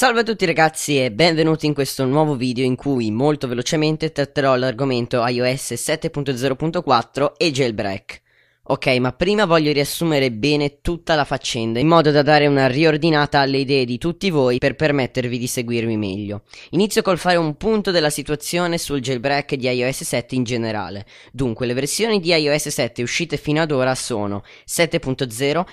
Salve a tutti ragazzi e benvenuti in questo nuovo video in cui molto velocemente tratterò l'argomento iOS 7.0.4 e jailbreak. Ok, ma prima voglio riassumere bene tutta la faccenda in modo da dare una riordinata alle idee di tutti voi per permettervi di seguirmi meglio. Inizio col fare un punto della situazione sul jailbreak di iOS 7 in generale. Dunque, le versioni di iOS 7 uscite fino ad ora sono 7.0, 7.0.1,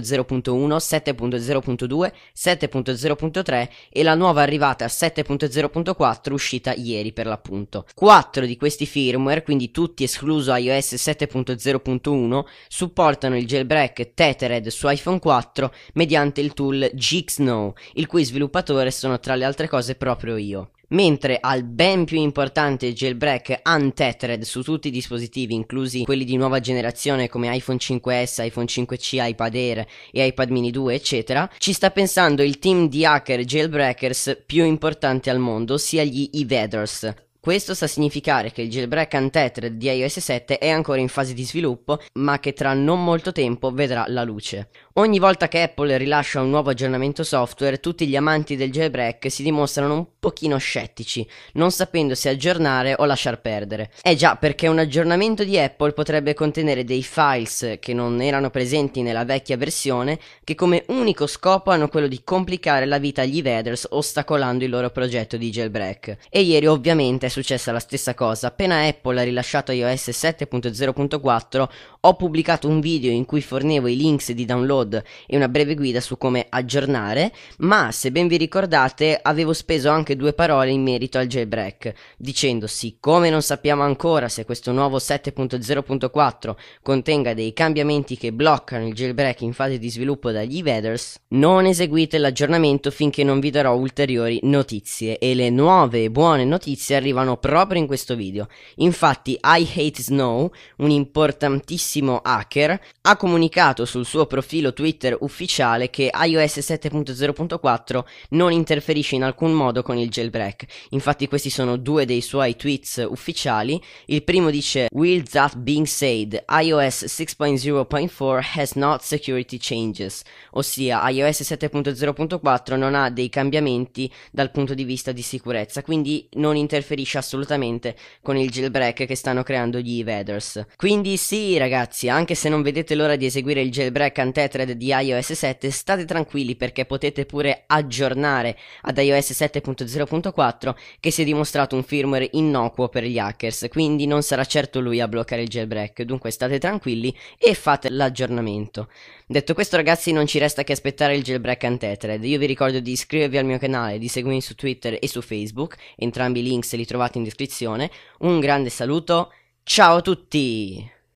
7.0.2, 7.0.3 e la nuova arrivata 7.0.4 uscita ieri per l'appunto. 4 di questi firmware, quindi tutti escluso iOS 7.0.1 1 supportano il jailbreak Tethered su iPhone 4 mediante il tool Gixnow, il cui sviluppatore sono tra le altre cose proprio io mentre al ben più importante jailbreak untethered su tutti i dispositivi, inclusi quelli di nuova generazione come iPhone 5S, iPhone 5C, iPad Air e iPad mini 2, eccetera, ci sta pensando il team di hacker jailbreakers più importante al mondo, ossia gli Evaders. Questo sta a significare che il jailbreak antetred di iOS 7 è ancora in fase di sviluppo, ma che tra non molto tempo vedrà la luce. Ogni volta che Apple rilascia un nuovo aggiornamento software, tutti gli amanti del jailbreak si dimostrano un pochino scettici, non sapendo se aggiornare o lasciar perdere. Eh già, perché un aggiornamento di Apple potrebbe contenere dei files che non erano presenti nella vecchia versione, che come unico scopo hanno quello di complicare la vita agli evaders ostacolando il loro progetto di jailbreak. E ieri ovviamente è successa la stessa cosa, appena Apple ha rilasciato iOS 7.0.4, ho pubblicato un video in cui fornevo i links di download e una breve guida su come aggiornare, ma se ben vi ricordate avevo speso anche due parole in merito al jailbreak, dicendo siccome non sappiamo ancora se questo nuovo 7.0.4 contenga dei cambiamenti che bloccano il jailbreak in fase di sviluppo dagli evaders, non eseguite l'aggiornamento finché non vi darò ulteriori notizie e le nuove e buone notizie arrivano proprio in questo video. Infatti I Hate Snow, un importantissimo famosissimo hacker, ha comunicato sul suo profilo Twitter ufficiale che iOS 7.0.4 non interferisce in alcun modo con il jailbreak. Infatti questi sono due dei suoi tweets ufficiali. Il primo dice Will that being said, iOS 6.0.4 has not security changes, ossia iOS 7.0.4 non ha dei cambiamenti dal punto di vista di sicurezza, quindi non interferisce assolutamente con il jailbreak che stanno creando gli evaders. Quindi sì, ragazzi, Ragazzi, anche se non vedete l'ora di eseguire il jailbreak Antetred di iOS 7, state tranquilli perché potete pure aggiornare ad iOS 7.0.4 che si è dimostrato un firmware innocuo per gli hackers, quindi non sarà certo lui a bloccare il jailbreak, dunque state tranquilli e fate l'aggiornamento. Detto questo ragazzi non ci resta che aspettare il jailbreak Antetred, io vi ricordo di iscrivervi al mio canale, di seguirmi su Twitter e su Facebook, entrambi i links li trovate in descrizione, un grande saluto, ciao a tutti!